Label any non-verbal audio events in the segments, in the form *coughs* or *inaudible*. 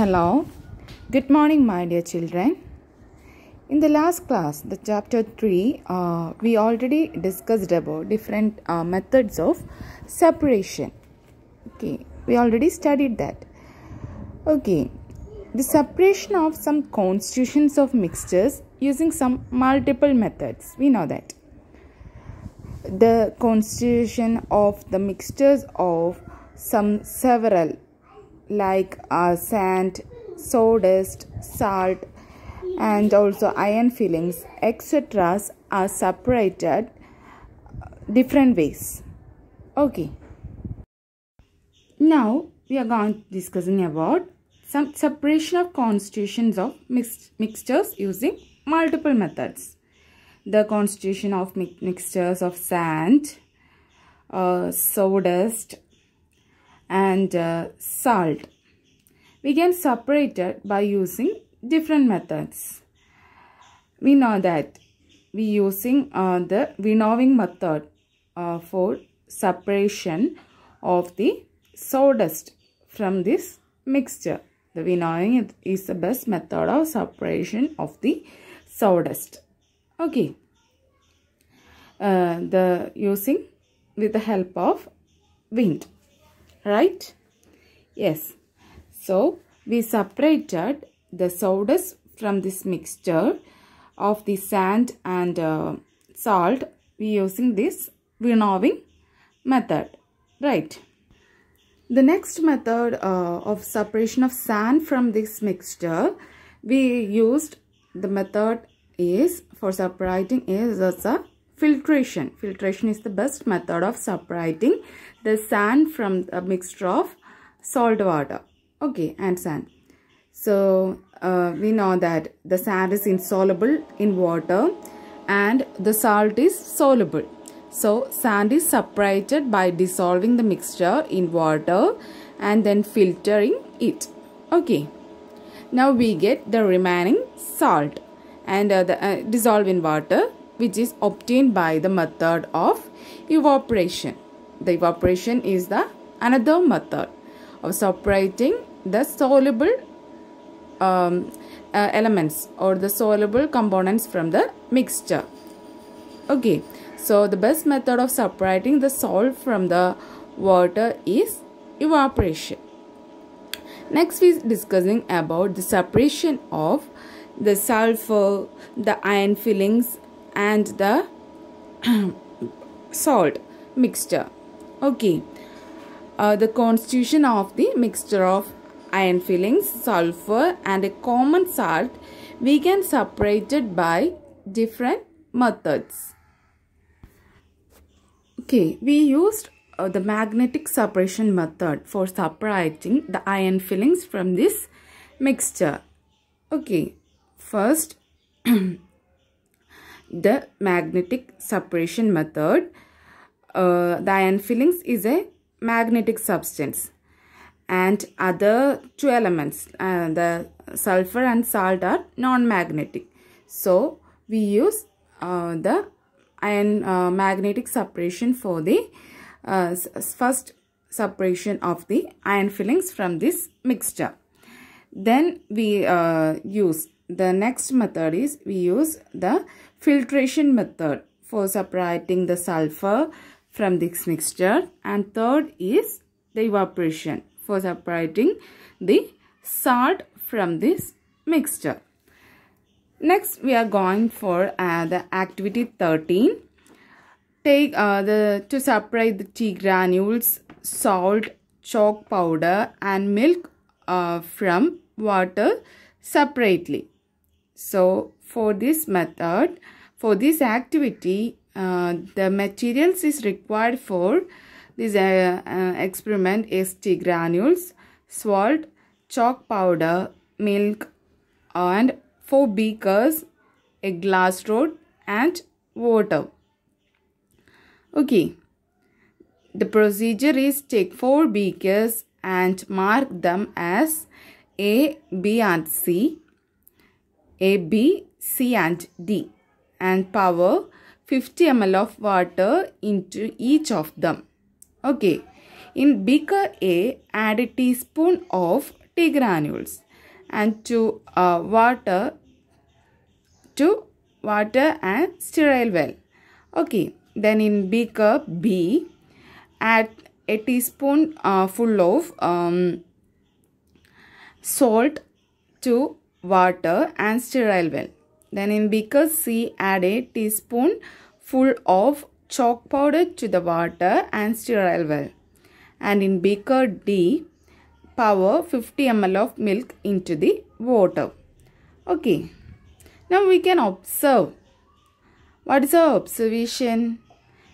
Hello, good morning, my dear children. In the last class, the chapter 3, uh, we already discussed about different uh, methods of separation. Okay, we already studied that. Okay, the separation of some constitutions of mixtures using some multiple methods. We know that. The constitution of the mixtures of some several like uh, sand, sawdust, salt, and also iron fillings, etc., are separated uh, different ways. Okay. Now we are going to discussing about some separation of constitutions of mixed mixtures using multiple methods. The constitution of mi mixtures of sand, uh, sawdust, and uh, salt. We can separate it by using different methods. We know that we using uh, the winnowing method uh, for separation of the sawdust from this mixture. The winnowing is the best method of separation of the sawdust. Okay. Uh, the using with the help of wind right? Yes. So, we separated the sawdust from this mixture of the sand and uh, salt we using this winnowing method, right? The next method uh, of separation of sand from this mixture we used the method is for separating is as a filtration. Filtration is the best method of separating the sand from a mixture of salt water. Okay, and sand. So, uh, we know that the sand is insoluble in water and the salt is soluble. So, sand is separated by dissolving the mixture in water and then filtering it. Okay. Now, we get the remaining salt and uh, the, uh, dissolve in water which is obtained by the method of evaporation. The evaporation is the another method of separating the soluble um, uh, elements or the soluble components from the mixture. Okay, so the best method of separating the salt from the water is evaporation. Next we is discussing about the separation of the sulfur, the iron fillings and the *clears throat* salt mixture okay uh, the constitution of the mixture of iron fillings sulfur and a common salt we can separate it by different methods okay we used uh, the magnetic separation method for separating the iron fillings from this mixture okay first *clears throat* the magnetic separation method. Uh, the iron fillings is a magnetic substance and other two elements uh, the sulfur and salt are non-magnetic so we use uh, the iron uh, magnetic separation for the uh, first separation of the iron fillings from this mixture then we uh, use the next method is we use the filtration method for separating the sulfur from this mixture and third is the evaporation for separating the salt from this mixture. Next we are going for uh, the activity 13. Take uh, the to separate the tea granules, salt, chalk powder and milk uh, from water separately. So for this method, for this activity, uh, the materials is required for this uh, uh, experiment granules, salt, chalk powder, milk and 4 beakers, a glass rod and water. Okay. The procedure is take 4 beakers and mark them as A, B and C a, B, C and D and power 50 ml of water into each of them. Okay. In beaker A, add a teaspoon of tea granules and to uh, water to water and sterile well. Okay. Then in beaker B, add a teaspoon uh, full of um, salt to water and sterile well. Then in beaker C add a teaspoon full of chalk powder to the water and sterile well. And in beaker D power 50 ml of milk into the water. Okay. Now we can observe. What is our observation?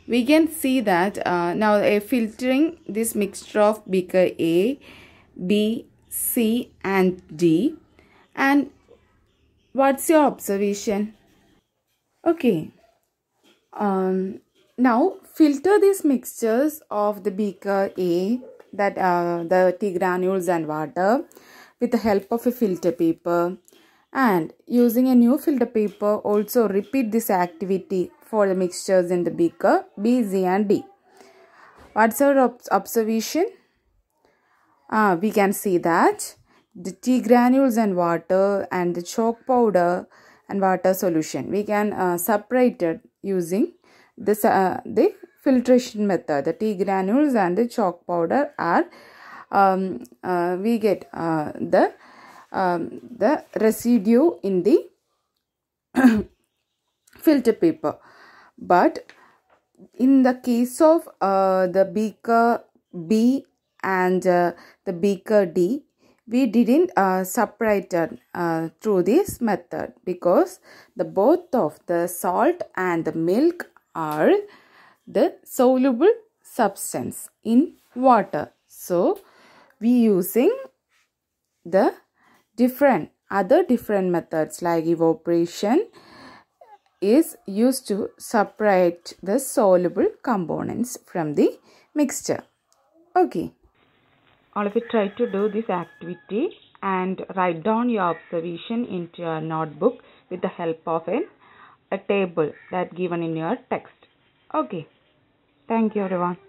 We can see that uh, now a filtering this mixture of beaker A, B, C and D and what's your observation okay um, now filter these mixtures of the beaker a that uh, the tea granules and water with the help of a filter paper and using a new filter paper also repeat this activity for the mixtures in the beaker B, Z and D. What's our observation? Uh, we can see that the tea granules and water and the chalk powder and water solution. We can uh, separate it using this uh, the filtration method. The tea granules and the chalk powder are um, uh, we get uh, the um, the residue in the *coughs* filter paper. But in the case of uh, the beaker B and uh, the beaker D, we didn't uh, separate uh, through this method because the both of the salt and the milk are the soluble substance in water so we using the different other different methods like evaporation is used to separate the soluble components from the mixture okay all of you try to do this activity and write down your observation into your notebook with the help of an, a table that given in your text okay thank you everyone